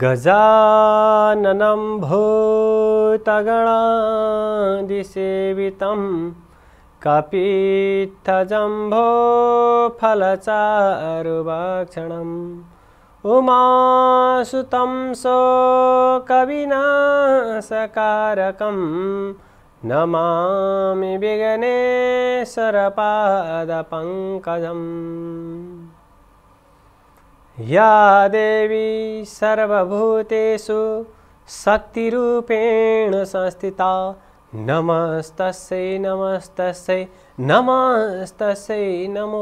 गजाननं भूतगणादिसेवितं कपित्थजम्भो फलचारुवक्षणम् उमासुतं so सकारकं नमामि विघ्नेश्वरपादपङ्कजम् या देवी सर्वभूतेषु शक्तिरूपेण संस्थिता नमस्तस्यै नमस्तस्यै नमस्तस्यै नमो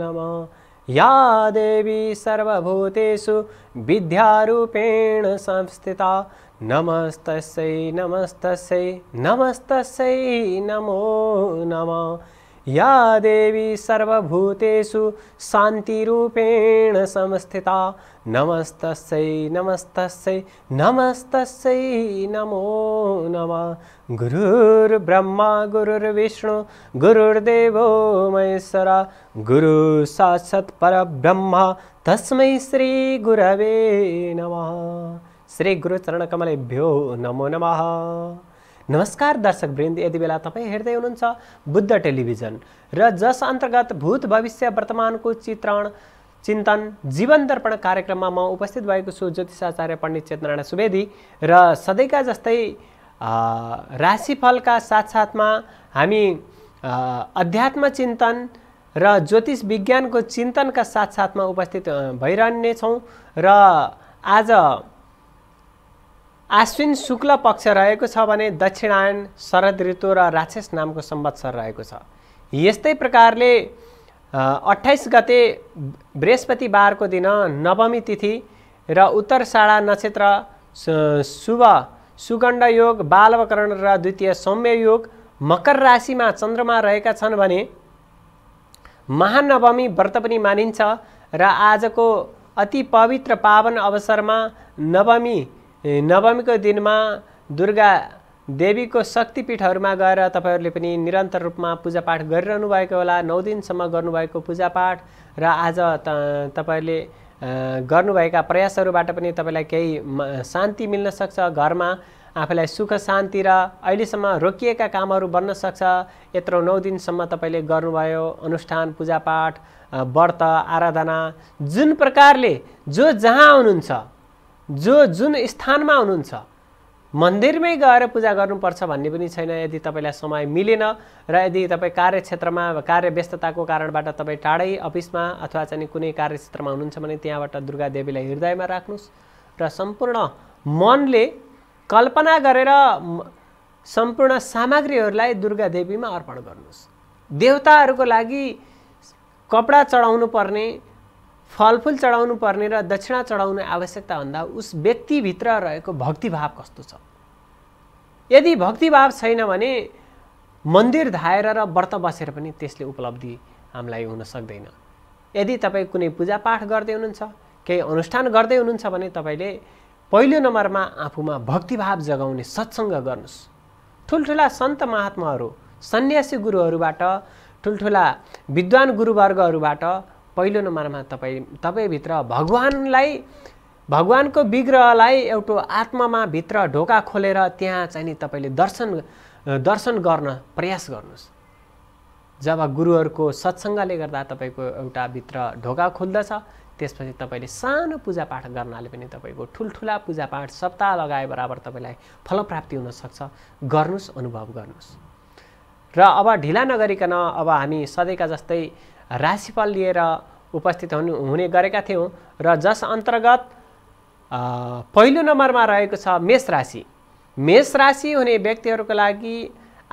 नमः या देवी सर्वभूतेषु विद्यारूपेण संस्थिता नमस्तस्यै नमस्त नमस्त नमो नमः या देवी सर्वभूतेषु शान्तिरूपेण संस्थिता नमस्तस्यै नमस्तस्यै नमस्तस्यै नमो नमः गुरुर्ब्रह्मा गुरुर्विष्णु गुरुर्देवो महेश्वरा गुरुसाक्षात् परब्रह्मा तस्मै श्रीगुरवे नमः श्रीगुरुचरणकमलेभ्यो नमो नमः नमस्कार दर्शक वृन्द यति बेला तपाईँ हेर्दै हुनुहुन्छ बुद्ध टेलिभिजन र जस अन्तर्गत भूत भविष्य वर्तमानको चित्रण चिन्तन जीवन दर्पण कार्यक्रममा म उपस्थित भएको छु ज्योतिषाचार्य पण्डित चेतनारायण सुवेदी र सधैँका जस्तै राशिफलका साथसाथमा हामी अध्यात्म चिन्तन र ज्योतिष विज्ञानको चिन्तनका साथसाथमा उपस्थित भइरहनेछौँ र आज आश्विन शुक्ल पक्ष रहेको छ भने दक्षिणायन शरद ऋतु र राक्षस नामको संवत्सर रहेको छ यस्तै प्रकारले अठाइस गते बृहस्पतिबारको दिन नवमी तिथि र उत्तर साडा नक्षत्र शुभ सुगण्ड योग बालवकरण र द्वितीय सौम्य योग मकर राशिमा चन्द्रमा रहेका छन् भने महानवमी व्रत पनि मानिन्छ र आजको अति पवित्र पावन अवसरमा नवमी नवमीको दिनमा दुर्गा देवीको शक्तिपीठहरूमा गएर तपाईँहरूले पनि निरन्तर रूपमा पूजापाठ गरिरहनु भएको होला नौ दिनसम्म गर्नुभएको पूजापाठ र आज त तपाईँहरूले गर्नुभएका प्रयासहरूबाट पनि तपाईँलाई केही शान्ति मिल्न सक्छ घरमा आफूलाई सुख शान्ति र अहिलेसम्म रोकिएका कामहरू बन्न सक्छ यत्रो नौ दिनसम्म तपाईँले गर्नुभयो अनुष्ठान पूजापाठ व्रत आराधना जुन प्रकारले जो जहाँ आउनुहुन्छ जो जुन स्थानमा हुनुहुन्छ मन्दिरमै गएर पूजा गर्नुपर्छ भन्ने पनि छैन यदि तपाईँलाई समय मिलेन र यदि तपाईँ कार्यक्षेत्रमा कार्य व्यस्तताको कारणबाट तपाईँ टाढै अफिसमा अथवा चाहिँ कुनै कार्यक्षेत्रमा हुनुहुन्छ भने त्यहाँबाट दुर्गा देवीलाई हृदयमा राख्नुहोस् र सम्पूर्ण मनले कल्पना गरेर सम्पूर्ण सामग्रीहरूलाई दुर्गा देवीमा अर्पण गर्नुहोस् देवताहरूको लागि कपडा चढाउनु पर्ने फलफुल चढाउनु पर्ने र दक्षिणा चढाउने आवश्यकता भन्दा उस व्यक्तिभित्र रहेको भक्तिभाव कस्तो छ यदि भक्तिभाव छैन भने मन्दिर धाएर र व्रत बसेर पनि त्यसले उपलब्धि हामीलाई हुन सक्दैन यदि तपाईँ कुनै पूजापाठ गर्दै हुनुहुन्छ केही अनुष्ठान गर्दै हुनुहुन्छ भने तपाईँले पहिलो नम्बरमा आफूमा भक्तिभाव जगाउने सत्सङ्ग गर्नुहोस् ठुल्ठुला सन्त महात्माहरू सन्यासी गुरुहरूबाट ठुल्ठुला विद्वान गुरुवर्गहरूबाट पहिलो नम्बरमा तपाईँ तपाईँभित्र भगवान्लाई भगवान्को विग्रहलाई एउटा आत्मामा भित्र ढोका खोलेर त्यहाँ चाहिँ नि तपाईँले दर्शन दर्शन गर्न प्रयास गर्नुहोस् जब गुरुहरूको सत्सङ्गले गर्दा तपाईँको एउटा भित्र ढोका खुल्दछ त्यसपछि तपाईँले सानो पूजापाठ गर्नाले पनि तपाईँको ठुल्ठुला पूजापाठ सप्ताह लगाए बराबर तपाईँलाई फलप्राप्ति हुनसक्छ गर्नुहोस् अनुभव गर्नुहोस् र अब ढिला नगरिकन अब हामी सधैँका जस्तै राशिफल लिएर उपस्थित हुनु हुने गरेका थियौँ र जस अन्तर्गत पहिलो नम्बरमा रहेको छ मेष राशि मेष राशि हुने व्यक्तिहरूको लागि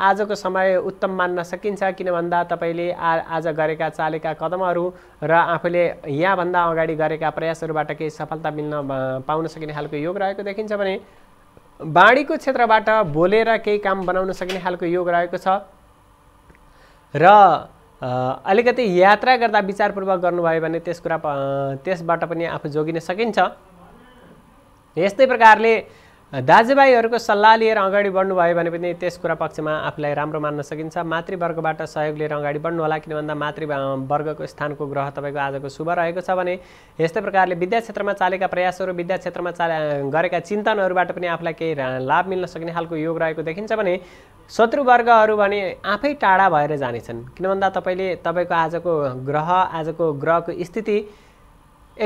आजको समय उत्तम मान्न सकिन्छ किन भन्दा तपाईँले आ आज गरेका चालेका कदमहरू र आफूले यहाँभन्दा अगाडि गरेका प्रयासहरूबाट केही सफलता मिल्न पाउन सकिने खालको योग रहेको देखिन्छ भने बाणीको क्षेत्रबाट बोलेर केही काम बनाउन सकिने खालको योग रहेको छ र अलिकति यात्रा गर्दा विचारपूर्वक गर्नुभयो भने त्यस कुरा त्यसबाट पनि आफू जोगिन सकिन्छ यस्तै प्रकारले दाजुभाइहरूको सल्लाह लिएर अगाडि बढ्नुभयो भने पनि त्यस कुरा पक्षमा आफूलाई राम्रो मान्न सकिन्छ मातृवर्गबाट सहयोग लिएर अगाडि बढ्नु होला किन भन्दा वर्गको स्थानको ग्रह तपाईँको आजको शुभ रहेको छ भने यस्तै प्रकारले विद्या क्षेत्रमा चालेका प्रयासहरू विद्या क्षेत्रमा चाले गरेका चिन्तनहरूबाट पनि आफूलाई केही लाभ मिल्न सक्ने खालको योग रहेको देखिन्छ भने शत्रुवर्गहरू भने आफै टाढा भएर जानेछन् किन भन्दा तपाईँले तपाईँको आजको ग्रह आजको ग्रहको स्थिति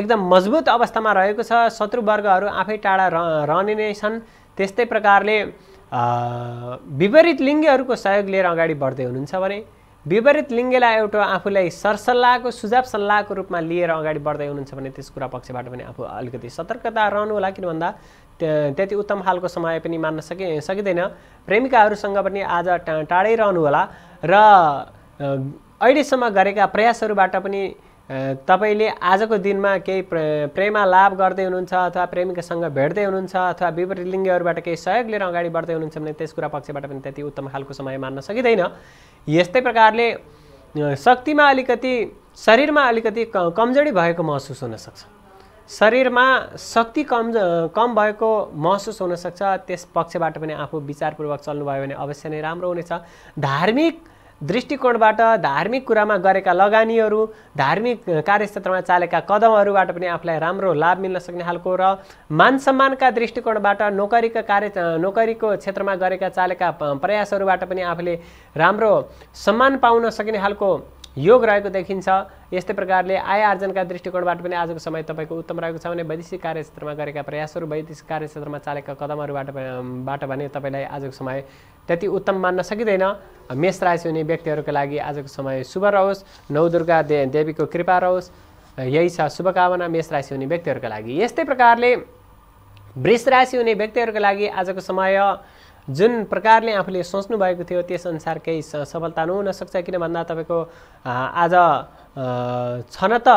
एकदम मजबुत अवस्थामा रहेको छ शत्रुवर्गहरू आफै टाढा रहने नै छन् त्यस्तै प्रकारले विपरीत लिङ्गेहरूको सहयोग लिएर अगाडि बढ्दै हुनुहुन्छ भने विपरीत लिङ्गेलाई एउटा आफूलाई सरसल्लाहको सुझाव सल्लाहको रूपमा लिएर अगाडि बढ्दै हुनुहुन्छ भने त्यस कुरा पक्षबाट पनि आफू अलिकति सतर्कता रहनु होला किन भन्दा त्यति उत्तम खालको समय पनि मान्न सकि सकिँदैन प्रेमिकाहरूसँग पनि आज टा टाढै होला र अहिलेसम्म गरेका प्रयासहरूबाट पनि तपाईँले आजको दिनमा केही प्रेमा लाभ गर्दै हुनुहुन्छ अथवा प्रेमिकासँग भेट्दै हुनुहुन्छ अथवा विपरीत लिङ्गहरूबाट केही सहयोग लिएर अगाडि बढ्दै हुनुहुन्छ भने त्यस कुरा पक्षबाट पनि त्यति उत्तम खालको समय मान्न सकिँदैन यस्तै प्रकारले शक्तिमा अलिकति शरीरमा अलिकति कमजोरी भएको महसुस हुनसक्छ शरीरमा शक्ति कम कम भएको महसुस हुनसक्छ त्यस पक्षबाट पनि आफू विचारपूर्वक चल्नुभयो भने अवश्य नै राम्रो हुनेछ धार्मिक दृष्टिकोणबाट धार्मिक कुरामा गरेका लगानीहरू धार्मिक कार्यक्षेत्रमा चालेका कदमहरूबाट पनि आफूलाई राम्रो लाभ मिल्न सक्ने खालको र मान सम्मानका दृष्टिकोणबाट नोकरीका कार्य नोकरीको क्षेत्रमा गरेका चालेका प्रयासहरूबाट पनि आफूले राम्रो सम्मान पाउन सक्ने खालको योग रहेको देखिन्छ यस्तै प्रकारले आय आर्जनका दृष्टिकोणबाट पनि आजको समय तपाईँको उत्तम रहेको छ भने वैदेशिक कार्यक्षेत्रमा गरेका प्रयासहरू वैदेशिक कार्यक्षेत्रमा चालेका कदमहरूबाट बाट भने तपाईँलाई आजको समय त्यति उत्तम मान्न सकिँदैन मेष राशि हुने व्यक्तिहरूको लागि आजको समय शुभ रहोस् दुर्गा दे देवीको कृपा रहोस् यही छ शुभकामना मेष राशि हुने व्यक्तिहरूको लागि यस्तै प्रकारले वृष राशि हुने व्यक्तिहरूको लागि आजको समय जुन प्रकारले आफूले सोच्नु भएको थियो त्यस अनुसार केही सफलता नहुन सक्छ किन भन्दा तपाईँको आज छन त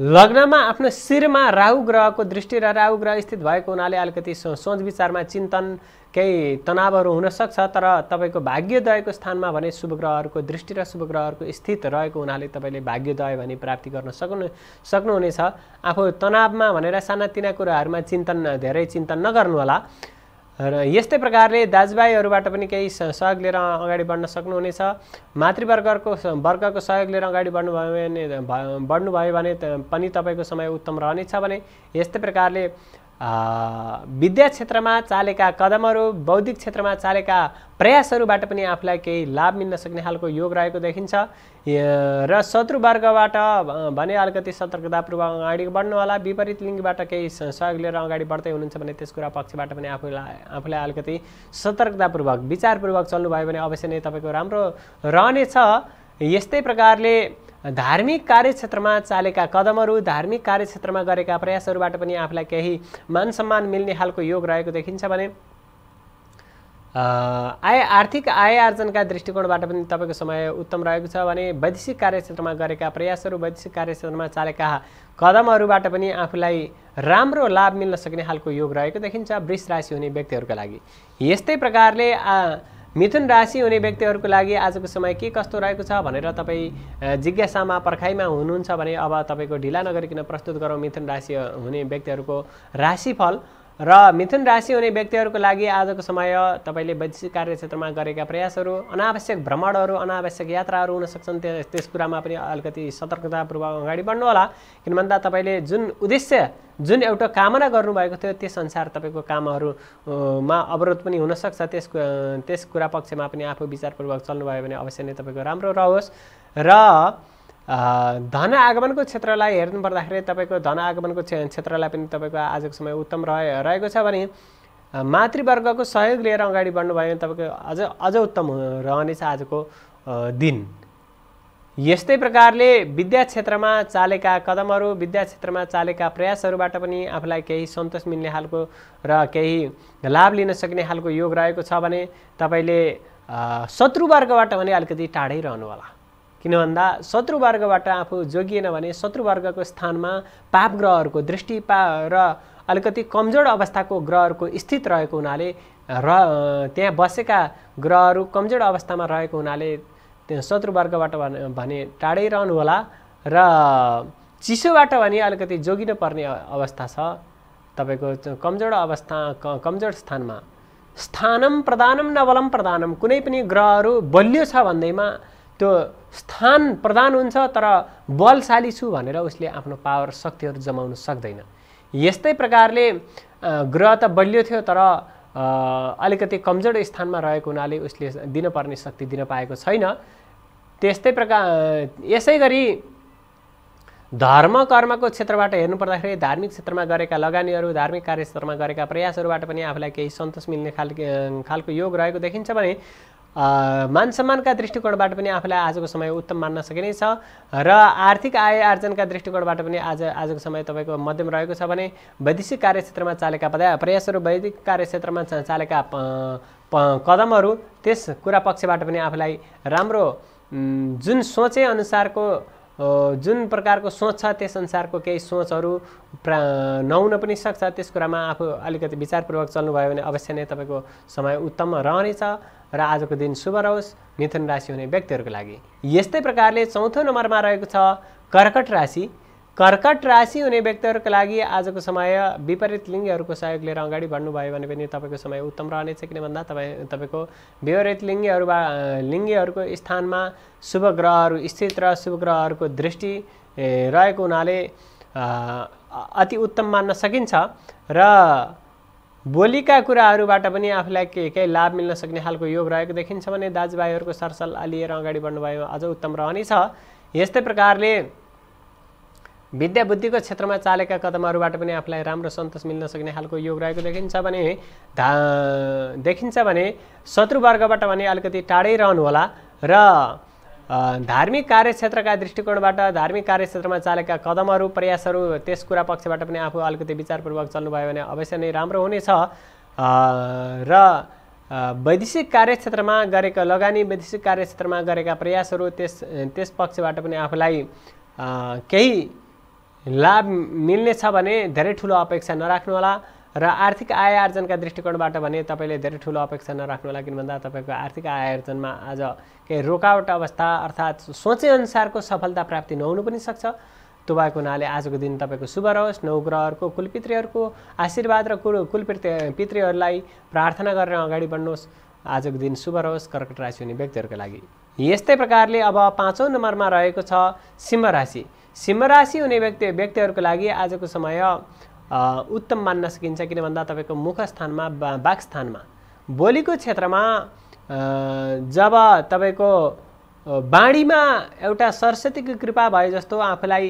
लग्नमा आफ्नो शिरमा राहु ग्रहको दृष्टि र राहु ग्रह स्थित भएको हुनाले अलिकति सोच विचारमा चिन्तन केही तनावहरू हुनसक्छ तर तपाईँको भाग्योदयको स्थानमा भने शुभ ग्रहहरूको दृष्टि र शुभ ग्रहहरूको स्थित रहेको हुनाले तपाईँले भाग्योदय भने प्राप्ति गर्न सक्नु सक्नुहुनेछ आफू तनावमा भनेर सानातिना कुराहरूमा चिन्तन धेरै चिन्तन नगर्नुहोला र यस्तै प्रकारले दाजुभाइहरूबाट पनि केही सहयोग लिएर अगाडि बढ्न सक्नुहुनेछ मातृवर्गको वर्गको सहयोग लिएर अगाडि बढ्नुभयो भने बढ्नुभयो भने पनि तपाईँको समय उत्तम रहनेछ भने यस्तै प्रकारले विद्या क्षेत्रमा चालेका कदमहरू बौद्धिक क्षेत्रमा चालेका प्रयासहरूबाट पनि आफूलाई केही लाभ मिल्न सक्ने खालको योग रहेको देखिन्छ र शत्रुवर्गबाट भने अलिकति सतर्कतापूर्वक अगाडि बढ्नु होला विपरीत लिङ्गबाट केही सहयोग लिएर अगाडि बढ्दै हुनुहुन्छ भने त्यस कुरा पक्षबाट पनि आफूलाई आफूलाई अलिकति सतर्कतापूर्वक विचारपूर्वक चल्नुभयो भने अवश्य नै तपाईँको राम्रो रहनेछ यस्तै प्रकारले धार्मिक कार्यक्षेत्रमा चालेका कदमहरू धार्मिक कार्यक्षेत्रमा गरेका प्रयासहरूबाट पनि आफूलाई केही मान सम्मान मिल्ने खालको योग रहेको देखिन्छ भने आय आर्थिक आय आर्जनका दृष्टिकोणबाट पनि तपाईँको समय उत्तम रहेको छ भने वैदेशिक कार्यक्षेत्रमा गरेका प्रयासहरू वैदेशिक कार्यक्षेत्रमा चालेका कदमहरूबाट पनि आफूलाई राम्रो लाभ मिल्न सक्ने खालको योग रहेको देखिन्छ वृष राशि हुने व्यक्तिहरूका लागि यस्तै प्रकारले मिथुन राशि हुने व्यक्तिहरूको लागि आजको समय के कस्तो रहेको छ भनेर तपाईँ जिज्ञासामा पर्खाइमा हुनुहुन्छ भने अब तपाईँको ढिला नगरिकन प्रस्तुत गरौँ मिथुन राशि हुने व्यक्तिहरूको राशिफल र मिथुन राशि हुने व्यक्तिहरूको लागि आजको समय तपाईँले वैदेशिक कार्यक्षेत्रमा गरेका प्रयासहरू अनावश्यक भ्रमणहरू अनावश्यक यात्राहरू हुन सक्छन् त्यस त्यस कुरामा पनि अलिकति सतर्कतापूर्वक अगाडि बढ्नुहोला किन भन्दा तपाईँले जुन उद्देश्य जुन एउटा कामना गर्नुभएको थियो त्यस अनुसार तपाईँको कामहरूमा अवरोध पनि हुनसक्छ त्यस त्यस कुरा पक्षमा पनि आफू विचारपूर्वक चल्नुभयो भने अवश्य नै तपाईँको राम्रो रहोस् र धन आगमनको क्षेत्रलाई हेर्नु पर्दाखेरि तपाईँको धन आगमनको क्षेत्रलाई पनि तपाईँको आजको समय उत्तम रहे रहेको छ भने मातृवर्गको सहयोग लिएर अगाडि बढ्नुभयो भने तपाईँको अझ अझ उत्तम रहनेछ आजको दिन यस्तै प्रकारले विद्या क्षेत्रमा चालेका कदमहरू विद्या क्षेत्रमा चालेका प्रयासहरूबाट पनि आफूलाई केही सन्तोष मिल्ने खालको र केही लाभ लिन सक्ने खालको योग रहेको छ भने तपाईँले शत्रुवर्गबाट भने अलिकति टाढै रहनु होला किन भन्दा शत्रुवर्गबाट आफू जोगिएन भने शत्रुवर्गको स्थानमा पाप ग्रहहरूको दृष्टि पा र अलिकति कमजोर अवस्थाको ग्रहहरूको स्थित रहेको हुनाले र त्यहाँ बसेका ग्रहहरू कमजोर अवस्थामा रहेको हुनाले शत्रुवर्गबाट भने टाढै रहनुहोला र चिसोबाट भने अलिकति पर्ने अवस्था छ तपाईँको कमजोर अवस्था कमजोर स्थानमा स्थानम प्रधानम नबलम प्रधानम कुनै पनि ग्रहहरू बलियो छ भन्दैमा त्यो स्थान प्रदान हुन्छ तर बलशाली छु भनेर उसले आफ्नो पावर शक्तिहरू जमाउन सक्दैन यस्तै प्रकारले ग्रह त बलियो थियो तर अलिकति कमजोर स्थानमा रहेको हुनाले उसले दिनपर्ने शक्ति दिन पाएको छैन त्यस्तै प्रकार यसै गरी धर्म कर्मको क्षेत्रबाट हेर्नु पर्दाखेरि धार्मिक क्षेत्रमा गरेका लगानीहरू धार्मिक कार्यक्षेत्रमा गरेका प्रयासहरूबाट पनि आफूलाई केही सन्तोष मिल्ने खालको खालको योग रहेको देखिन्छ भने मान सम्मानका दृष्टिकोणबाट पनि आफूलाई आजको समय उत्तम मान्न सकिने छ र आर्थिक आय आर्जनका दृष्टिकोणबाट पनि आज आजको समय तपाईँको मध्यम रहेको छ भने वैदेशिक कार्यक्षेत्रमा चालेका प्रयासहरू वैदिक कार्यक्षेत्रमा चालेका कदमहरू त्यस कुरा पक्षबाट पनि आफूलाई राम्रो जुन सोचे अनुसारको जुन प्रकारको सोच छ त्यस अनुसारको केही सोचहरू प्रा नहुन पनि सक्छ त्यस कुरामा आफू अलिकति विचारपूर्वक चल्नुभयो भने अवश्य नै तपाईँको समय उत्तम रहनेछ र आजको दिन शुभ रहोस् मिथुन राशि हुने व्यक्तिहरूको लागि यस्तै प्रकारले चौथो नम्बरमा रहेको छ कर्कट राशि कर्कट राशि हुने व्यक्तिहरूको लागि आजको समय विपरीत लिङ्गीहरूको सहयोग लिएर अगाडि बढ्नुभयो भने पनि तपाईँको समय उत्तम रहनेछ किन भन्दा तपाईँ तपाईँको विपरीत वा लिङ्गीहरूको स्थानमा शुभ ग्रहहरू स्थित र शुभ ग्रहहरूको दृष्टि रहेको हुनाले अति उत्तम मान्न सकिन्छ र बोलीका कुराहरूबाट पनि आफूलाई के केही लाभ मिल्न सक्ने खालको योग रहेको देखिन्छ भने दाजुभाइहरूको सरसल्लाह लिएर अगाडि बढ्नुभयो अझ उत्तम रहनेछ यस्तै प्रकारले विद्याबुद्धिको क्षेत्रमा चालेका कदमहरूबाट पनि आफूलाई राम्रो सन्तोष मिल्न सक्ने खालको योग रहेको देखिन्छ भने धा देखिन्छ भने शत्रुवर्गबाट भने अलिकति टाढै रहनुहोला र धार्मिक कार्यक्षेत्रका दृष्टिकोणबाट धार्मिक कार्यक्षेत्रमा चालेका कदमहरू प्रयासहरू त्यस कुरा पक्षबाट पनि आफू अलिकति विचारपूर्वक चल्नुभयो भने अवश्य नै राम्रो हुनेछ र वैदेशिक कार्यक्षेत्रमा गरेका लगानी वैदेशिक कार्यक्षेत्रमा गरेका प्रयासहरू त्यस त्यस पक्षबाट पनि आफूलाई केही लाभ मिल्नेछ भने धेरै ठुलो अपेक्षा नराख्नुहोला र आर्थिक आय आर्जनका दृष्टिकोणबाट भने तपाईँले धेरै ठुलो अपेक्षा नराख्नु होला भन्दा तपाईँको आर्थिक आय आर्जनमा आज केही रोकावट अवस्था अर्थात् सोचेअनुसारको सफलता प्राप्ति नहुनु पनि सक्छ त्यो भएको हुनाले आजको दिन तपाईँको शुभ रहोस् नौग्रहहरूको कुलपितृहरूको आशीर्वाद र कुल कुलपितृ पितृहरूलाई प्रार्थना गरेर अगाडि बढ्नुहोस् आजको दिन शुभ रहोस् कर्कट राशि हुने व्यक्तिहरूको लागि यस्तै प्रकारले अब पाँचौँ नम्बरमा रहेको छ सिंह राशि सिंह राशि हुने व्यक्ति व्यक्तिहरूको लागि आजको समय उत्तम मान्न सकिन्छ किन भन्दा तपाईँको मुखस्थानमा स्थानमा बोलीको क्षेत्रमा जब तपाईँको बाणीमा एउटा सरस्वतीको कृपा भए जस्तो आफूलाई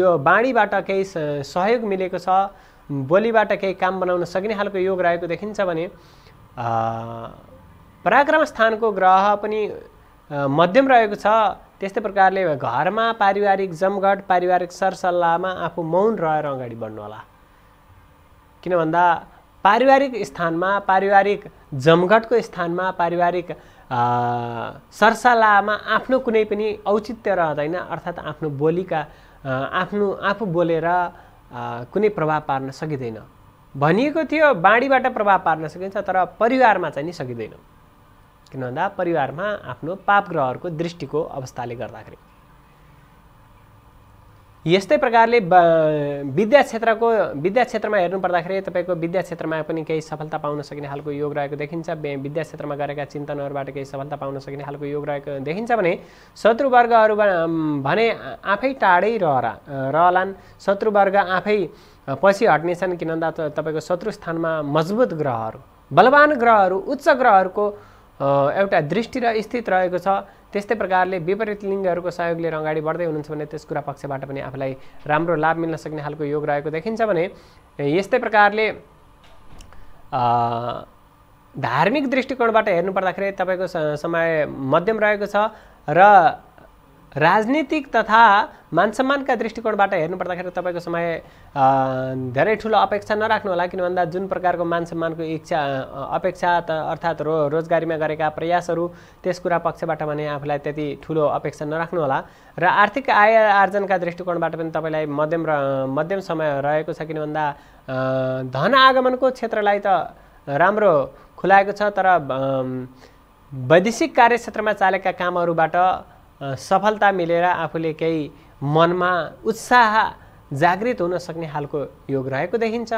यो बाणीबाट केही सहयोग मिलेको छ बोलीबाट केही काम बनाउन सकिने खालको योग रहेको देखिन्छ भने पराक्रम स्थानको ग्रह पनि मध्यम रहेको छ त्यस्तै प्रकारले घरमा पारिवारिक जमघट पारिवारिक सरसल्लाहमा आफू मौन रहेर अगाडि बढ्नुहोला किन भन्दा पारिवारिक स्थानमा पारिवारिक जमघटको स्थानमा पारिवारिक सरसल्लाहमा आफ्नो कुनै पनि औचित्य रहँदैन अर्थात् आफ्नो बोलीका आफ्नो आफू बोलेर कुनै प्रभाव पार्न सकिँदैन भनिएको थियो बाँडीबाट प्रभाव पार्न सकिन्छ तर परिवारमा चाहिँ नि सकिँदैन किन भन्दा परिवारमा आफ्नो पाप ग्रहहरूको दृष्टिको अवस्थाले गर्दाखेरि यस्तै प्रकारले विद्या क्षेत्रको विद्या क्षेत्रमा हेर्नु पर्दाखेरि तपाईँको विद्या क्षेत्रमा पनि केही सफलता पाउन सकिने खालको योग रहेको देखिन्छ विद्या क्षेत्रमा गरेका चिन्तनहरूबाट केही सफलता पाउन सकिने खालको योग रहेको देखिन्छ भने शत्रुवर्गहरू भने आफै टाढै रहर रहलान् शत्रुवर्ग आफै पछि हट्नेछन् किन त तपाईँको शत्रु स्थानमा मजबुत ग्रहहरू बलवान ग्रहहरू उच्च ग्रहहरूको एउटा दृष्टि र स्थित रहेको छ त्यस्तै प्रकारले विपरीत लिङ्गहरूको सहयोगले अगाडि बढ्दै हुनुहुन्छ भने त्यस कुरा पक्षबाट पनि आफूलाई राम्रो लाभ मिल्न सक्ने खालको योग रहेको देखिन्छ भने यस्तै प्रकारले धार्मिक दृष्टिकोणबाट हेर्नुपर्दाखेरि तपाईँको समय मध्यम रहेको छ र राजनीतिक तथा मानसम्मानका दृष्टिकोणबाट हेर्नु पर्दाखेरि तपाईँको समय धेरै ठुलो अपेक्षा नराख्नु होला किन भन्दा जुन प्रकारको मानसम्मानको इच्छा अपेक्षा त अर्थात् रो रोजगारीमा गरेका प्रयासहरू त्यस कुरा पक्षबाट भने आफूलाई त्यति ठुलो अपेक्षा नराख्नु होला र आर्थिक आय आर्जनका दृष्टिकोणबाट पनि तपाईँलाई मध्यम र मध्यम समय रहेको छ किन भन्दा धन आगमनको क्षेत्रलाई त राम्रो खुलाएको छ तर वैदेशिक कार्यक्षेत्रमा चालेका कामहरूबाट सफलता मिलेर आफूले केही मनमा उत्साह जागृत हुन सक्ने खालको योग रहेको देखिन्छ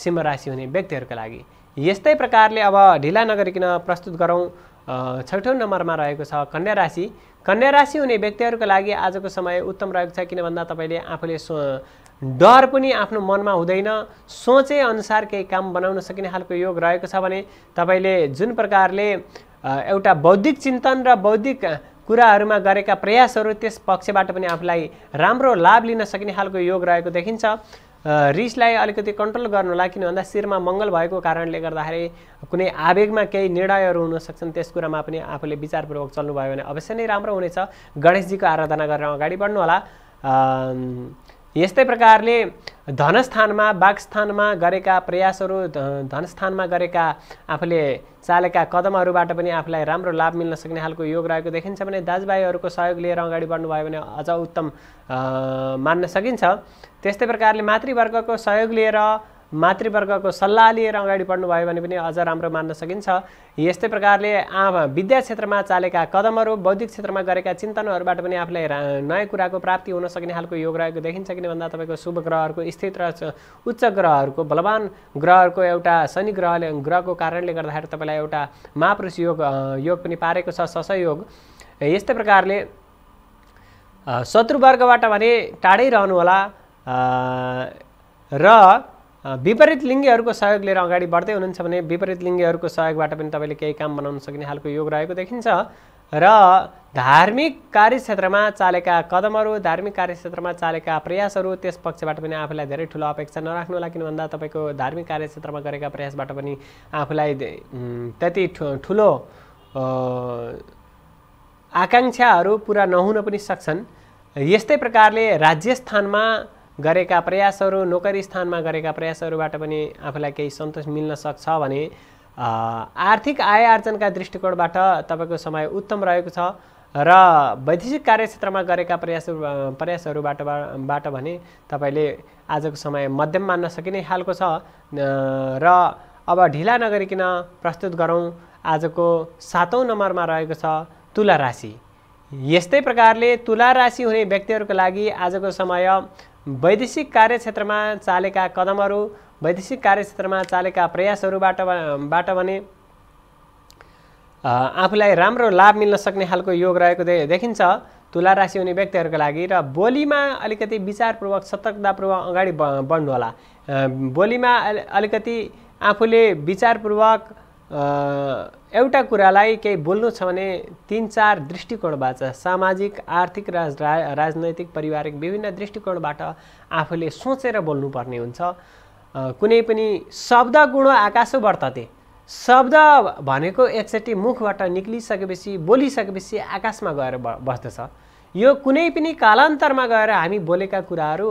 सिंह राशि हुने व्यक्तिहरूका लागि यस्तै प्रकारले अब ढिला नगरिकन प्रस्तुत गरौँ छैठौँ नम्बरमा रहेको छ कन्या राशि कन्या राशि हुने व्यक्तिहरूको लागि आजको समय उत्तम रहेको छ किन भन्दा तपाईँले आफूले सो डर पनि आफ्नो मनमा हुँदैन सोचे अनुसार केही काम बनाउन सकिने खालको योग रहेको छ भने तपाईँले जुन प्रकारले एउटा बौद्धिक चिन्तन र बौद्धिक कुराहरूमा गरेका प्रयासहरू त्यस पक्षबाट पनि आफूलाई राम्रो लाभ लिन सकिने खालको योग रहेको देखिन्छ रिसलाई अलिकति कन्ट्रोल गर्नुलाई किन भन्दा शिरमा मङ्गल भएको कारणले गर्दाखेरि कुनै आवेगमा केही निर्णयहरू हुनसक्छन् त्यस कुरामा पनि आफूले विचारपूर्वक चल्नुभयो भने अवश्य नै राम्रो हुनेछ गणेशजीको आराधना गरेर अगाडि बढ्नुहोला यस्तै प्रकारले धनस्थानमा बाघस्थानमा गरेका प्रयासहरू धनस्थानमा गरेका आफूले चालेका कदमहरूबाट पनि आफूलाई राम्रो लाभ मिल्न सक्ने खालको योग रहेको देखिन्छ भने दाजुभाइहरूको सहयोग लिएर अगाडि बढ्नुभयो भने अझ उत्तम मान्न सकिन्छ त्यस्तै प्रकारले मातृवर्गको सहयोग लिएर मातृवर्गको सल्लाह लिएर अगाडि बढ्नुभयो भने पनि अझ राम्रो मान्न सकिन्छ यस्तै प्रकारले आमा विद्या क्षेत्रमा चालेका कदमहरू बौद्धिक क्षेत्रमा गरेका चिन्तनहरूबाट पनि आफूलाई नयाँ कुराको प्राप्ति हुन सक्ने खालको योग रहेको देखिन्छ किन भन्दा तपाईँको शुभ ग्रहहरूको स्थित र उच्च ग्रहहरूको बलवान ग्रहहरूको एउटा शनि ग्रहले ग्रहको कारणले गर्दाखेरि तपाईँलाई एउटा महापुरुष योग योग पनि पारेको छ ससयोग यस्तै प्रकारले शत्रुवर्गबाट भने टाढै रहनुहोला र विपरीत लिङ्गीहरूको सहयोग लिएर अगाडि बढ्दै हुनुहुन्छ भने विपरीत लिङ्गीहरूको सहयोगबाट पनि तपाईँले केही काम बनाउन सक्ने खालको योग रहेको देखिन्छ र धार्मिक कार्यक्षेत्रमा चालेका कदमहरू धार्मिक कार्यक्षेत्रमा चालेका प्रयासहरू त्यस पक्षबाट पनि आफूलाई धेरै ठुलो अपेक्षा नराख्नु होला किन भन्दा तपाईँको धार्मिक कार्यक्षेत्रमा गरेका प्रयासबाट पनि आफूलाई त्यति ठुलो आकाङ्क्षाहरू पुरा नहुन पनि सक्छन् यस्तै प्रकारले राज्य गरेका प्रयासहरू नोकरी स्थानमा गरेका प्रयासहरूबाट पनि आफूलाई केही सन्तोष मिल्न सक्छ भने आर्थिक आय आर्जनका दृष्टिकोणबाट तपाईँको समय उत्तम रहेको छ र वैदेशिक कार्यक्षेत्रमा गरेका प्रयास प्रयासहरूबाट बाट भने तपाईँले आजको समय मध्यम मान्न सकिने खालको छ र अब ढिला नगरिकन प्रस्तुत गरौँ आजको सातौँ नम्बरमा रहेको छ तुला राशि यस्तै प्रकारले तुला राशि हुने व्यक्तिहरूको लागि आजको समय वैदेशिक कार्यक्षेत्रमा चालेका कदमहरू वैदेशिक कार्यक्षेत्रमा चालेका प्रयासहरूबाट बाट भने आफूलाई राम्रो लाभ मिल्न सक्ने खालको योग रहेको देखिन्छ तुला राशि हुने व्यक्तिहरूको लागि र बोलीमा अलिकति विचारपूर्वक सतर्कतापूर्वक अगाडि बढ्नुहोला बोलीमा अलिकति आफूले विचारपूर्वक एउटा कुरालाई केही बोल्नु छ भने तिन चार दृष्टिकोणबाट सामाजिक आर्थिक राज रा, राजनैतिक पारिवारिक विभिन्न दृष्टिकोणबाट आफूले सोचेर बोल्नुपर्ने हुन्छ कुनै पनि शब्द गुण आकाशो वर्तते शब्द भनेको एकचोटि मुखबाट निक्लिसकेपछि बोलिसकेपछि आकाशमा गएर बस्दछ यो कुनै पनि कालान्तरमा गएर हामी बोलेका कुराहरू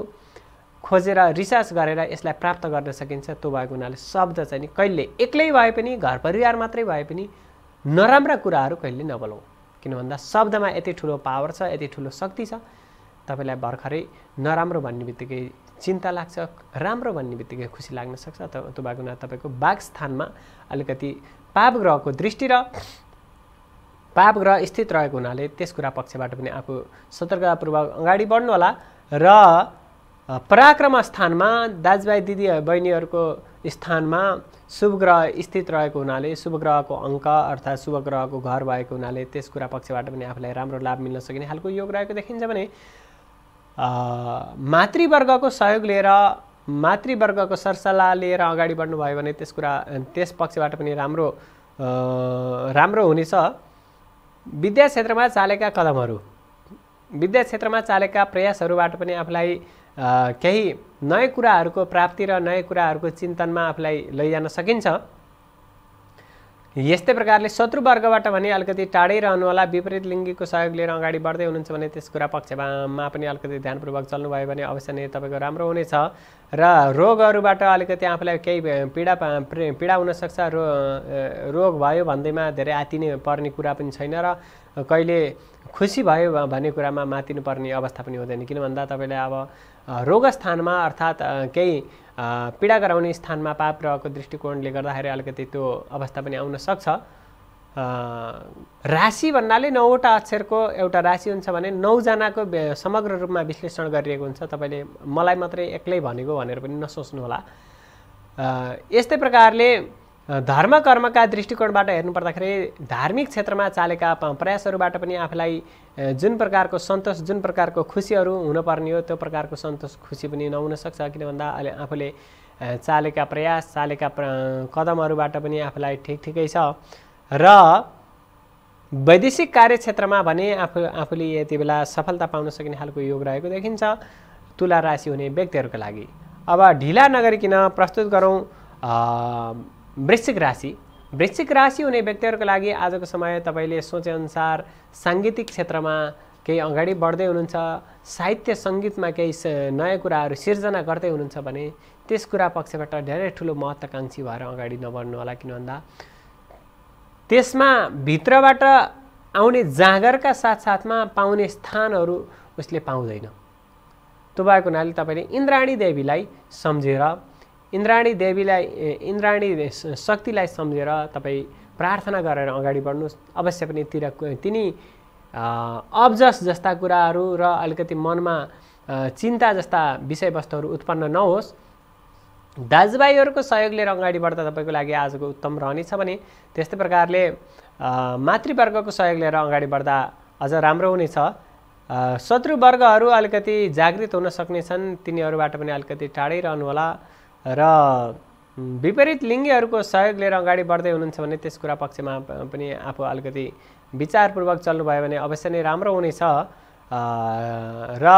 खोजेर रिसर्च गरेर यसलाई प्राप्त गर्न सकिन्छ त्यो भएको हुनाले शब्द चाहिँ नि कहिले एक्लै भए पनि घर परिवार मात्रै भए पनि नराम्रा कुराहरू कहिले नबोलाउँ किन भन्दा शब्दमा यति ठुलो पावर छ यति ठुलो शक्ति छ तपाईँलाई भर्खरै नराम्रो भन्ने बित्तिकै चिन्ता लाग्छ राम्रो भन्ने बित्तिकै खुसी लाग्न सक्छ त्यो भएको हुनाले तपाईँको स्थानमा अलिकति पाप ग्रहको दृष्टि र पाप ग्रह स्थित रहेको हुनाले त्यस कुरा पक्षबाट पनि आफू सतर्कतापूर्वक अगाडि होला र पराक्रम स्थानमा दाजुभाइ दिदी बहिनीहरूको स्थानमा शुभ ग्रह स्थित रहेको हुनाले शुभग्रहको अङ्क अर्थात् शुभ ग्रहको घर भएको हुनाले त्यस कुरा पक्षबाट पनि आफूलाई राम्रो लाभ मिल्न सकिने खालको योग रहेको देखिन्छ भने मातृवर्गको सहयोग लिएर मातृवर्गको सरसल्लाह लिएर अगाडि बढ्नुभयो भने त्यस कुरा त्यस पक्षबाट पनि राम्रो राम्रो हुनेछ विद्या क्षेत्रमा चालेका कदमहरू विद्या क्षेत्रमा चालेका प्रयासहरूबाट पनि आफूलाई केही नयाँ कुराहरूको प्राप्ति र नयाँ कुराहरूको चिन्तनमा आफूलाई लैजान सकिन्छ यस्तै प्रकारले शत्रुवर्गबाट भने अलिकति टाढै रहनुहोला विपरीत लिङ्गीको सहयोग लिएर अगाडि बढ्दै हुनुहुन्छ भने त्यस कुरा पक्षमा पनि अलिकति ध्यानपूर्वक चल्नुभयो भने अवश्य नै तपाईँको राम्रो हुनेछ र रोगहरूबाट अलिकति आफूलाई केही पीडा पीडा हुनसक्छ रो रोग भयो भन्दैमा धेरै आतिने पर्ने कुरा पनि छैन र कहिले खुसी भयो भन्ने कुरामा मातिनुपर्ने अवस्था पनि हुँदैन किन भन्दा तपाईँले अब रोगस्थानमा अर्थात् केही पीडा गराउने स्थानमा पाप रहेको दृष्टिकोणले गर्दाखेरि अलिकति त्यो अवस्था पनि आउन सक्छ राशि भन्नाले नौवटा अक्षरको एउटा राशि हुन्छ भने नौजनाको समग्र रूपमा विश्लेषण गरिएको हुन्छ तपाईँले मलाई मात्रै एक्लै भनेको भनेर पनि नसोच्नुहोला यस्तै प्रकारले धर्म कर्मका दृष्टिकोणबाट हेर्नुपर्दाखेरि धार्मिक क्षेत्रमा चालेका प्रयासहरूबाट पनि आफूलाई जुन प्रकारको सन्तोष जुन प्रकारको खुसीहरू हुनुपर्ने हो त्यो प्रकारको सन्तोष खुसी पनि नहुन सक्छ किन भन्दा अहिले आफूले चालेका प्रयास चालेका कदमहरूबाट पनि आफूलाई ठिक ठिकै छ र वैदेशिक कार्यक्षेत्रमा भने आफू आफूले यति बेला सफलता पाउन सकिने खालको योग रहेको देखिन्छ तुला राशि हुने व्यक्तिहरूको लागि अब ढिला नगरिकन प्रस्तुत गरौँ वृश्चिक राशि वृश्चिक राशि हुने व्यक्तिहरूको लागि आजको समय तपाईँले सोचेअनुसार साङ्गीतिक क्षेत्रमा केही अगाडि बढ्दै हुनुहुन्छ साहित्य सङ्गीतमा केही नयाँ कुराहरू सिर्जना गर्दै हुनुहुन्छ भने त्यस कुरा पक्षबाट धेरै ठुलो महत्त्वाकाङ्क्षी भएर अगाडि नबढ्नु होला किन भन्दा त्यसमा भित्रबाट आउने जाँगरका साथसाथमा पाउने स्थानहरू उसले पाउँदैन त्यो भएको हुनाले तपाईँले इन्द्राणी देवीलाई सम्झेर इन्द्राणी देवीलाई इन्द्राणी शक्तिलाई सम्झेर तपाईँ प्रार्थना गरेर अगाडि बढ्नुहोस् अवश्य पनि तिर तिनी अब्जस जस्ता कुराहरू र अलिकति मनमा चिन्ता जस्ता विषयवस्तुहरू उत्पन्न नहोस् दाजुभाइहरूको सहयोग लिएर अगाडि बढ्दा तपाईँको लागि आजको उत्तम रहनेछ भने त्यस्तै प्रकारले मातृवर्गको सहयोग लिएर अगाडि बढ्दा अझ राम्रो हुनेछ शत्रुवर्गहरू अलिकति जागृत हुन सक्नेछन् तिनीहरूबाट पनि अलिकति टाढै रहनु होला र विपरीत लिङ्गीहरूको सहयोग लिएर अगाडि बढ्दै हुनुहुन्छ भने त्यस कुरा पक्षमा पनि आफू अलिकति विचारपूर्वक चल्नुभयो भने अवश्य नै राम्रो हुनेछ र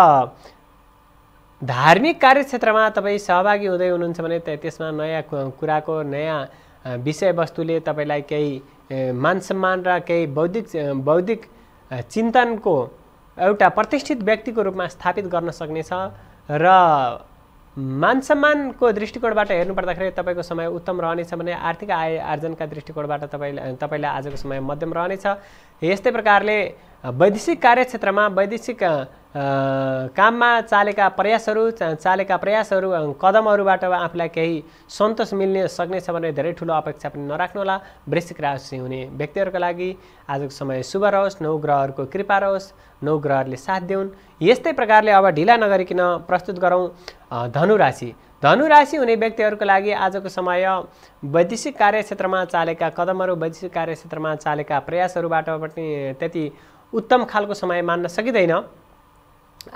धार्मिक कार्यक्षेत्रमा तपाईँ सहभागी हुँदै हुनुहुन्छ भने त्यसमा नयाँ कुराको नयाँ विषयवस्तुले तपाईँलाई केही मान सम्मान र केही बौद्धिक बौद्धिक चिन्तनको एउटा प्रतिष्ठित व्यक्तिको रूपमा स्थापित गर्न सक्नेछ र सम्मानको दृष्टिकोणबाट हेर्नुपर्दाखेरि तपाईँको समय उत्तम रहनेछ भने आर्थिक आय आर्जनका दृष्टिकोणबाट तपाईँ तपाईँलाई आजको समय मध्यम रहनेछ यस्तै प्रकारले वैदेशिक कार्यक्षेत्रमा वैदेशिक काममा चालेका प्रयासहरू चालेका प्रयासहरू कदमहरूबाट आफूलाई केही सन्तोष मिल्ने सक्नेछ भने धेरै ठुलो अपेक्षा पनि नराख्नुहोला वृश्चिक राशि हुने व्यक्तिहरूको लागि आजको समय शुभ रहोस् नौ ग्रहहरूको कृपा रहोस् नौ ग्रहहरूले साथ दिउन् यस्तै प्रकारले अब ढिला नगरिकन प्रस्तुत गरौँ धनु राशि धनु राशि हुने व्यक्तिहरूको लागि आजको समय वैदेशिक कार्यक्षेत्रमा चालेका कदमहरू वैदेशिक कार्यक्षेत्रमा चालेका प्रयासहरूबाट पनि त्यति उत्तम खालको समय मान्न सकिँदैन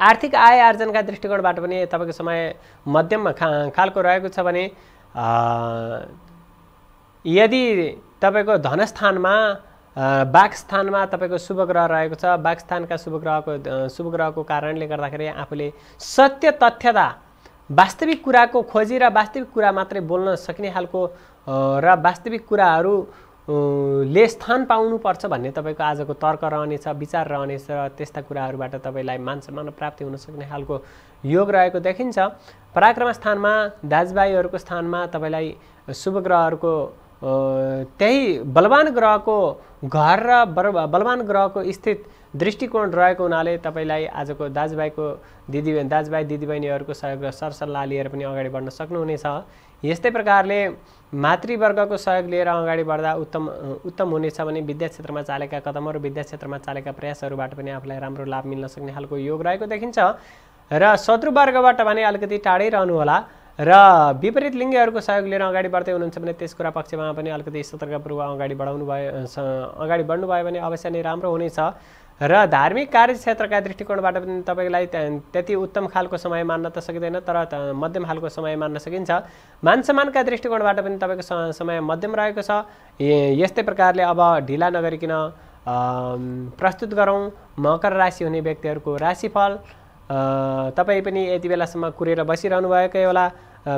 आर्थिक आय आर्जनका दृष्टिकोणबाट पनि तपाईँको समय मध्यम खालको रहेको छ भने यदि तपाईँको धनस्थानमा बाघस्थानमा तपाईँको ग्रह रहेको छ बाघस्थानका शुभ ग्रहको कारणले गर्दाखेरि आफूले सत्य तथ्यता वास्तविक कुराको खोजी र वास्तविक कुरा मात्रै बोल्न सक्ने खालको र वास्तविक कुराहरू ले स्थान पाउनुपर्छ भन्ने तपाईँको आजको तर्क रहनेछ विचार रहनेछ र त्यस्ता कुराहरूबाट तपाईँलाई मान सम्मान प्राप्ति हुन सक्ने खालको योग रहेको देखिन्छ पराक्रम स्थानमा दाजुभाइहरूको स्थानमा तपाईँलाई शुभ ग्रहहरूको त्यही बलवान ग्रहको घर र बलवान ग्रहको स्थित दृष्टिकोण रहेको हुनाले तपाईँलाई आजको दाजुभाइको दिदीबहिनी दाजुभाइ दिदीबहिनीहरूको सहयोग र सरसल्लाह लिएर पनि अगाडि बढ्न सक्नुहुनेछ यस्तै प्रकारले मातृवर्गको सहयोग लिएर अगाडि बढ्दा उत्तम उत्तम हुनेछ भने विद्या क्षेत्रमा चालेका कदमहरू विद्या क्षेत्रमा चालेका प्रयासहरूबाट पनि आफूलाई राम्रो लाभ मिल्न सक्ने खालको योग रहेको देखिन्छ र शत्रुवर्गबाट भने अलिकति टाढै रहनुहोला र विपरीत लिङ्गहरूको सहयोग लिएर अगाडि बढ्दै हुनुहुन्छ भने त्यस कुरा पक्षमा पनि अलिकति सतर्कपूर्वक अगाडि बढाउनु भयो अगाडि बढ्नुभयो भने अवश्य नै राम्रो हुनेछ र धार्मिक कार्यक्षेत्रका दृष्टिकोणबाट पनि तपाईँलाई त्यति उत्तम खालको समय मान्न त सकिँदैन तर मध्यम खालको समय मान्न सकिन्छ मानसम्मानका दृष्टिकोणबाट पनि तपाईँको समय मध्यम रहेको छ यस्तै प्रकारले अब ढिला नगरिकन प्रस्तुत गरौँ मकर राशि हुने व्यक्तिहरूको राशिफल तपाईँ पनि यति बेलासम्म कुरेर बसिरहनु बसिरहनुभएकै होला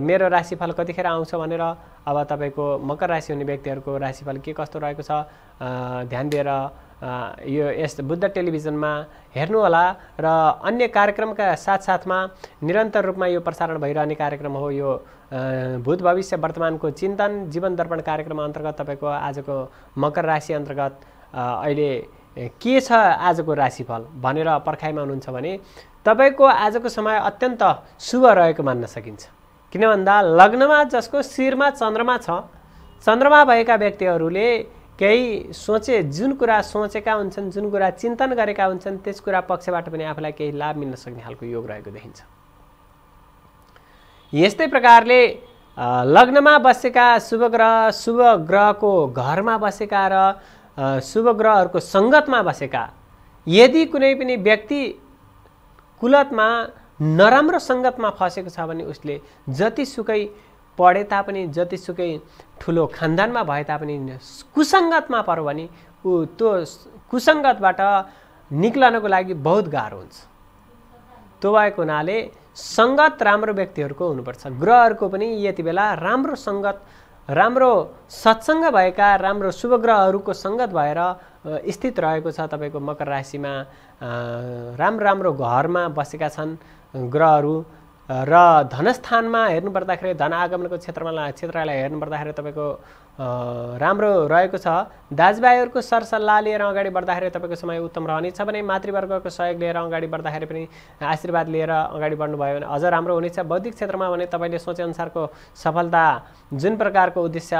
मेरो राशिफल कतिखेर आउँछ भनेर अब तपाईँको मकर राशि हुने व्यक्तिहरूको राशिफल के कस्तो रहेको छ ध्यान दिएर यो यस बुद्ध टेलिभिजनमा हेर्नुहोला र अन्य कार्यक्रमका साथसाथमा निरन्तर रूपमा यो प्रसारण भइरहने कार्यक्रम हो यो भूत भविष्य वर्तमानको चिन्तन जीवन दर्पण कार्यक्रम अन्तर्गत तपाईँको आजको मकर राशि अन्तर्गत अहिले के छ आजको राशिफल भनेर पर्खाइमा हुनुहुन्छ भने तपाईँको आजको समय अत्यन्त शुभ रहेको मान्न सकिन्छ किन भन्दा लग्नमा जसको शिरमा चन्द्रमा छ चन्द्रमा भएका व्यक्तिहरूले केही सोचे जुन कुरा सोचेका हुन्छन् जुन कुरा चिन्तन गरेका हुन्छन् त्यस कुरा पक्षबाट पनि आफूलाई केही लाभ मिल्न सक्ने खालको योग रहेको देखिन्छ यस्तै प्रकारले लग्नमा बसेका शुभ ग्रह शुभ ग्रहको घरमा बसेका र शुभ ग्रहहरूको सङ्गतमा बसेका यदि कुनै पनि व्यक्ति कुलतमा नराम्रो सङ्गतमा फँसेको छ भने उसले जतिसुकै पढे तापनि जतिसुकै ठुलो खानदानमा भए तापनि कुसङ्गतमा पर्यो भने ऊ त्यो कुसङ्गतबाट निक्लनको लागि बहुत गाह्रो हुन्छ त्यो भएको हुनाले सङ्गत राम्रो व्यक्तिहरूको हुनुपर्छ ग्रहहरूको पनि यति बेला राम्रो सङ्गत राम्रो सत्सङ्ग भएका राम्रो शुभ ग्रहहरूको सङ्गत भएर स्थित रहेको छ तपाईँको मकर राशिमा राम्रो राम्रो घरमा बसेका छन् ग्रहहरू र धनस्थानमा हेर्नु पर्दाखेरि धन आगमनको क्षेत्रमा क्षेत्रलाई हेर्नु पर्दाखेरि तपाईँको राम्रो रहेको छ दाजुभाइहरूको सरसल्लाह लिएर अगाडि बढ्दाखेरि तपाईँको समय उत्तम रहनेछ भने मातृवर्गको सहयोग लिएर अगाडि बढ्दाखेरि पनि आशीर्वाद लिएर अगाडि बढ्नुभयो भने अझ राम्रो हुनेछ बौद्धिक क्षेत्रमा भने तपाईँले सोचेअनुसारको सफलता जुन प्रकारको उद्देश्य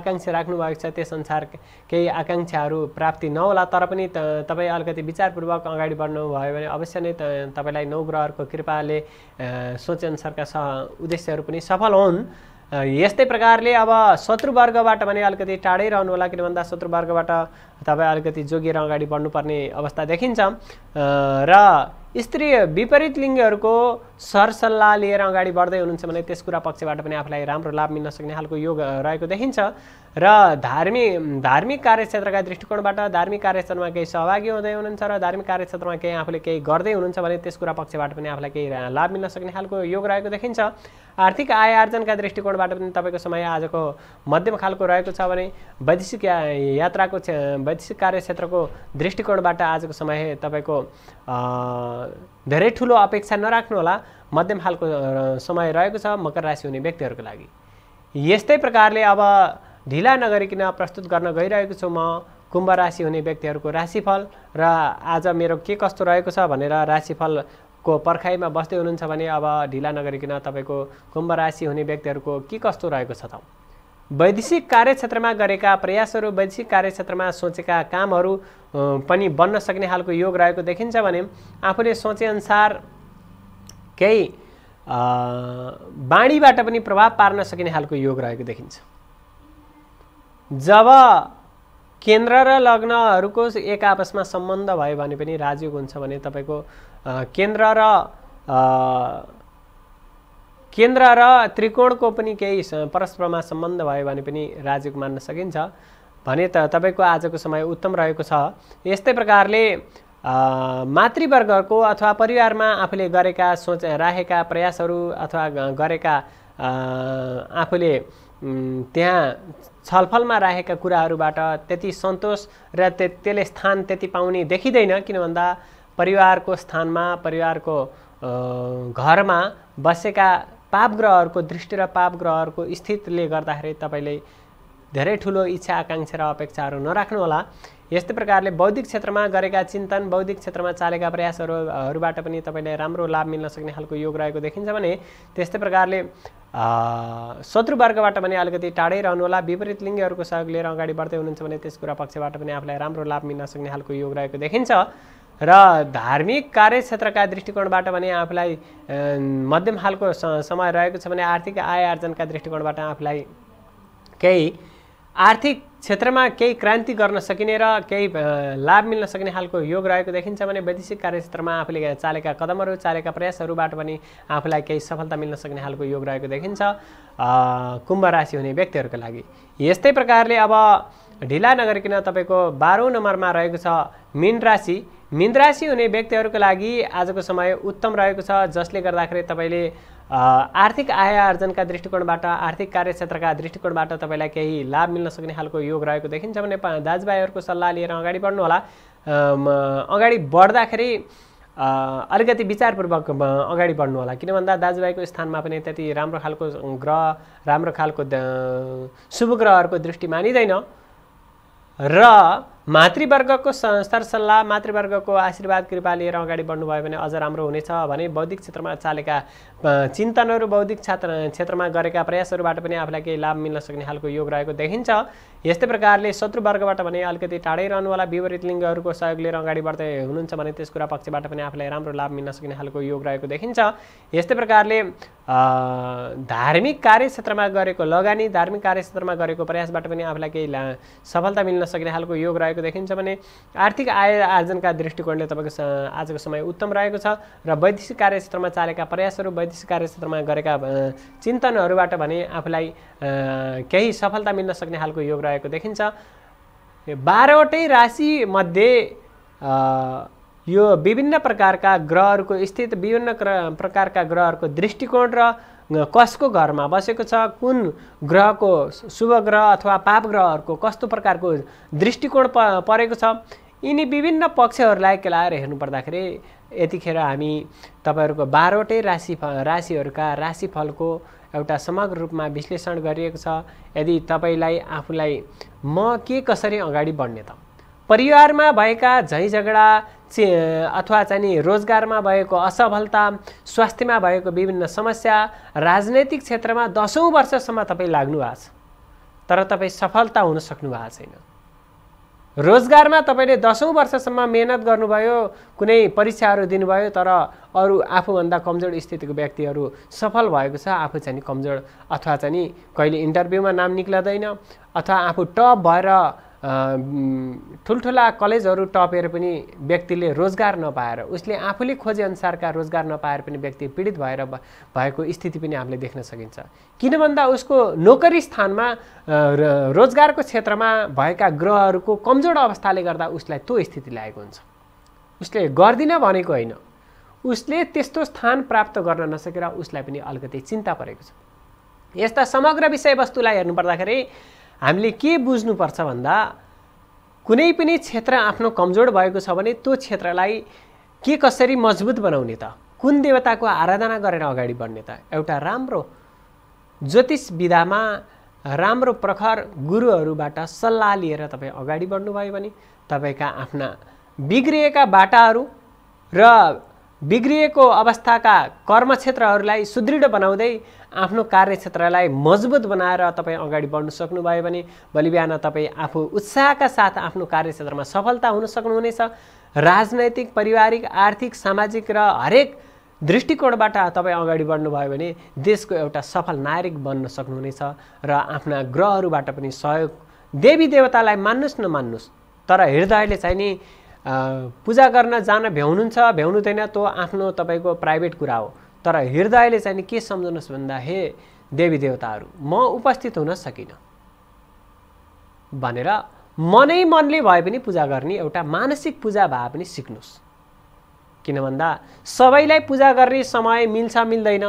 आकाङ्क्षा राख्नुभएको छ त्यसअनुसार केही आकाङ्क्षाहरू प्राप्ति नहोला तर पनि तपाईँ अलिकति विचारपूर्वक अगाडि बढ्नुभयो भने अवश्य नै तपाईँलाई नौ ग्रहहरूको कृपाले सोचेअनुसारका स उद्देश्यहरू पनि सफल हुन् यस्तै प्रकारले अब शत्रुवर्गबाट भने अलिकति टाढै रहनु होला किन भन्दा शत्रुवर्गबाट तपाईँ अलिकति जोगिएर अगाडि बढ्नुपर्ने अवस्था देखिन्छ र स्त्री विपरीत लिङ्गहरूको सरसल्लाह लिएर अगाडि बढ्दै हुनुहुन्छ भने त्यस कुरा पक्षबाट पनि आफूलाई राम्रो लाभ मिल्न सक्ने खालको योग रहेको देखिन्छ र धार्मिक धार्मिक कार्यक्षेत्रका दृष्टिकोणबाट धार्मिक कार्यक्षेत्रमा केही सहभागी हुँदै हुनुहुन्छ र धार्मिक कार्यक्षेत्रमा केही आफूले केही गर्दै हुनुहुन्छ भने त्यस कुरा पक्षबाट पनि आफूलाई केही लाभ मिल्न सक्ने खालको योग रहेको देखिन्छ आर्थिक आय आर्जनका दृष्टिकोणबाट पनि तपाईँको समय आजको मध्यम खालको रहेको छ भने वैदेशिक यात्राको वैदेशिक कार्यक्षेत्रको दृष्टिकोणबाट आजको समय तपाईँको धेरै ठुलो अपेक्षा होला मध्यम खालको समय रहेको छ मकर राशि हुने व्यक्तिहरूको लागि यस्तै प्रकारले अब ढिला नगरिकन प्रस्तुत गर्न गइरहेको छु म कुम्भ राशि हुने व्यक्तिहरूको राशिफल र आज मेरो के कस्तो रहेको छ भनेर रा राशिफल को पर्खाइमा बस्दै हुनुहुन्छ भने अब ढिला नगरिकन तपाईँको कुम्भ राशि हुने व्यक्तिहरूको के कस्तो रहेको छ त वैदेशिक कार्यक्षेत्रमा गरेका प्रयासहरू वैदेशिक कार्यक्षेत्रमा सोचेका कामहरू पनि बन्न सक्ने खालको योग रहेको देखिन्छ भने आफूले सोचेअनुसार केही बाणीबाट पनि प्रभाव पार्न सकिने खालको योग रहेको देखिन्छ जब केन्द्र र लग्नहरूको एक आपसमा सम्बन्ध भयो भने पनि राजयोग हुन्छ भने तपाईँको केन्द्र र केन्द्र र त्रिकोणको पनि केही परस्परमा सम्बन्ध भयो भने पनि राज्यको मान्न सकिन्छ भने त तपाईँको आजको समय उत्तम रहेको छ यस्तै प्रकारले मातृवर्गको अथवा परिवारमा आफूले गरेका सोच राखेका प्रयासहरू अथवा गरेका आफूले त्यहाँ छलफलमा राखेका कुराहरूबाट त्यति सन्तोष र त्यसले स्थान त्यति पाउने देखिँदैन किन भन्दा परिवारको स्थानमा परिवारको घरमा बसेका पाप ग्रहहरूको दृष्टि र पाप ग्रहहरूको स्थितले गर्दाखेरि तपाईँले धेरै ठुलो इच्छा आकाङ्क्षा र अपेक्षाहरू नराख्नुहोला यस्तै प्रकारले बौद्धिक क्षेत्रमा गरेका चिन्तन बौद्धिक क्षेत्रमा चालेका प्रयासहरूहरूबाट पनि तपाईँले राम्रो लाभ मिल्न सक्ने खालको योग रहेको देखिन्छ भने त्यस्तै प्रकारले शत्रुवर्गबाट पनि अलिकति टाढै रहनुहोला विपरीत लिङ्गहरूको सहयोग लिएर अगाडि बढ्दै हुनुहुन्छ भने त्यस कुरा पक्षबाट पनि आफूलाई राम्रो लाभ मिल्न सक्ने खालको योग रहेको देखिन्छ र धार्मिक कार्यक्षेत्रका दृष्टिकोणबाट भने आफूलाई मध्यम खालको समय रहेको छ भने आर्थिक आय आर्जनका दृष्टिकोणबाट आफूलाई केही आर्थिक क्षेत्रमा केही क्रान्ति गर्न सकिने र केही लाभ मिल्न सक्ने खालको योग रहेको देखिन्छ भने वैदेशिक कार्यक्षेत्रमा आफूले चालेका कदमहरू चालेका प्रयासहरूबाट पनि आफूलाई केही सफलता मिल्न सक्ने खालको योग रहेको देखिन्छ कुम्भ राशि हुने व्यक्तिहरूको लागि यस्तै प्रकारले अब ढिला नगरिकन तपाईँको बाह्रौँ नम्बरमा रहेको छ मिन राशि मिन हुने व्यक्तिहरूको लागि आजको समय उत्तम रहेको छ जसले गर्दाखेरि तपाईँले आर्थिक आय आर्जनका दृष्टिकोणबाट आर्थिक कार्यक्षेत्रका दृष्टिकोणबाट तपाईँलाई केही लाभ मिल्न सक्ने खालको योग रहेको देखिन्छ भने दाजुभाइहरूको सल्लाह लिएर अगाडि बढ्नुहोला अगाडि बढ्दाखेरि अलिकति विचारपूर्वक अगाडि बढ्नु होला किन भन्दा दाजुभाइको स्थानमा पनि त्यति राम्रो खालको ग्रह राम्रो खालको शुभ ग्रहहरूको दृष्टि मानिँदैन र मातृवर्गको संस्कार सल्लाह मातृवर्गको आशीर्वाद कृपा लिएर अगाडि बढ्नुभयो भने अझ राम्रो हुनेछ भने बौद्धिक क्षेत्रमा चालेका चिन्तनहरू बौद्धिक छात्र क्षेत्रमा गरेका प्रयासहरूबाट पनि आफूलाई केही लाभ मिल्न सक्ने खालको योग रहेको देखिन्छ यस्तै प्रकारले शत्रुवर्गबाट भने अलिकति टाढै रहनुवाला विपरीत लिङ्गहरूको सहयोग लिएर अगाडि बढ्दै हुनुहुन्छ भने त्यस कुरा पक्षबाट पनि आफूलाई राम्रो लाभ मिल्न सकिने खालको योग रहेको देखिन्छ यस्तै प्रकारले धार्मिक कार्यक्षेत्रमा गरेको लगानी धार्मिक कार्यक्षेत्रमा गरेको प्रयासबाट पनि आफूलाई केही सफलता मिल्न सकिने खालको योग रहेको देखिन्छ भने आर्थिक आय आर्जनका दृष्टिकोणले तपाईँको आजको समय उत्तम रहेको छ र वैदेशिक कार्यक्षेत्रमा चालेका प्रयासहरू वैदेशिक कार्यक्षेत्रमा गरेका चिन्तनहरूबाट भने आफूलाई केही सफलता मिल्न सक्ने खालको योग रहेको देखिन्छ बाह्रवटै राशिमध्ये यो विभिन्न प्रकारका ग्रहहरूको स्थित विभिन्न प्रकारका ग्रहहरूको दृष्टिकोण र कसको घरमा बसेको छ कुन ग्रहको शुभ ग्रह अथवा पाप ग्रहहरूको कस्तो प्रकारको दृष्टिकोण प परेको छ यिनी विभिन्न पक्षहरूलाई केलाएर हेर्नु पर्दाखेरि यतिखेर हामी तपाईँहरूको बाह्रवटै राशि राशिहरूका राशिफलको एउटा समग्र रूपमा विश्लेषण गरिएको छ यदि तपाईँलाई आफूलाई म के कसरी अगाडि बढ्ने त परिवारमा भएका झैँ झगडा चे अथवा चाहिँ रोजगारमा भएको असफलता स्वास्थ्यमा भएको विभिन्न समस्या राजनैतिक क्षेत्रमा दसौँ वर्षसम्म तपाईँ लाग्नु भएको छ तर तपाईँ सफलता हुन सक्नु भएको छैन रोजगारमा तपाईँले दसौँ वर्षसम्म मेहनत गर्नुभयो कुनै परीक्षाहरू दिनुभयो तर अरू आफूभन्दा कमजोर स्थितिको व्यक्तिहरू सफल भएको छ आफू चाहिँ कमजोर अथवा चाहिँ कहिले इन्टरभ्यूमा नाम निक्लदैन अथवा आफू टप भएर ठुल्ठुला कलेजहरू टपेर पनि व्यक्तिले रोजगार नपाएर उसले आफूले खोजेअनुसारका रोजगार नपाएर पनि व्यक्ति पीडित भएर भएको स्थिति पनि हामीले देख्न सकिन्छ किन भन्दा उसको नोकरी स्थानमा रोजगारको क्षेत्रमा भएका ग्रहहरूको कमजोर अवस्थाले गर्दा उसलाई त्यो स्थिति लागेको हुन्छ उसले गर्दिन भनेको होइन उसले त्यस्तो स्थान प्राप्त गर्न नसकेर उसलाई पनि अलिकति चिन्ता परेको छ यस्ता समग्र विषयवस्तुलाई हेर्नु पर्दाखेरि हामीले के बुझ्नुपर्छ भन्दा कुनै पनि क्षेत्र आफ्नो कमजोर भएको छ भने त्यो क्षेत्रलाई के कसरी मजबुत बनाउने त कुन देवताको आराधना गरेर अगाडि बढ्ने त एउटा राम्रो ज्योतिष विधामा राम्रो प्रखर गुरुहरूबाट सल्लाह लिएर तपाईँ अगाडि बढ्नुभयो भने तपाईँका आफ्ना बिग्रिएका बाटाहरू र बिग्रिएको अवस्थाका कर्मक्षेत्रहरूलाई सुदृढ बनाउँदै आफ्नो कार्यक्षेत्रलाई मजबुत बनाएर तपाईँ अगाडि बढ्नु सक्नुभयो भने भोलि बिहान तपाईँ आफू उत्साहका साथ आफ्नो कार्यक्षेत्रमा सफलता हुन सक्नुहुनेछ राजनैतिक पारिवारिक आर्थिक सामाजिक र हरेक दृष्टिकोणबाट तपाईँ अगाडि बढ्नुभयो भने देशको एउटा सफल नागरिक बन्न सक्नुहुनेछ र आफ्ना ग्रहहरूबाट पनि सहयोग देवी देवतालाई मान्नुहोस् नमान्नुहोस् तर हृदयले चाहिँ नि पूजा गर्न जान भ्याउनु भ्याउनुहुन्छ भ्याउनुहुँदैन त्यो आफ्नो तपाईँको प्राइभेट कुरा हो तर हृदयले चाहिँ के सम्झनुहोस् भन्दा हे देवी देवताहरू म उपस्थित हुन सकिनँ भनेर मनै मनले भए पनि पूजा गर्ने एउटा मानसिक पूजा भए पनि सिक्नुहोस् किन भन्दा सबैलाई पूजा गर्ने समय मिल्छ मिल्दैन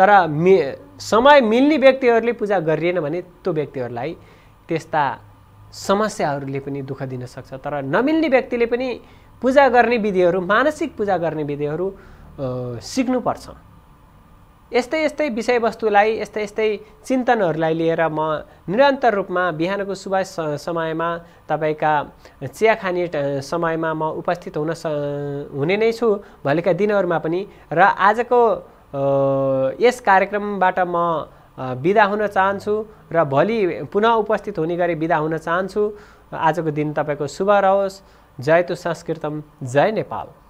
तर मि समय मिल्ने व्यक्तिहरूले पूजा गरिएन भने त्यो व्यक्तिहरूलाई त्यस्ता समस्याहरूले पनि दुःख दिन सक्छ तर नमिल्ने व्यक्तिले पनि पूजा गर्ने विधिहरू मानसिक पूजा गर्ने विधिहरू सिक्नुपर्छ यस्तै यस्तै विषयवस्तुलाई यस्तै यस्तै चिन्तनहरूलाई लिएर म निरन्तर रूपमा बिहानको शुभ समयमा तपाईँका चिया खाने समयमा म उपस्थित हुन स हुने नै छु भोलिका दिनहरूमा पनि र आजको यस कार्यक्रमबाट म बिदा हुन चाहन्छु र भोलि पुनः उपस्थित हुने गरी बिदा हुन चाहन्छु आजको दिन तपाईँको शुभ रहोस् जय तु संस्कृतम जय नेपाल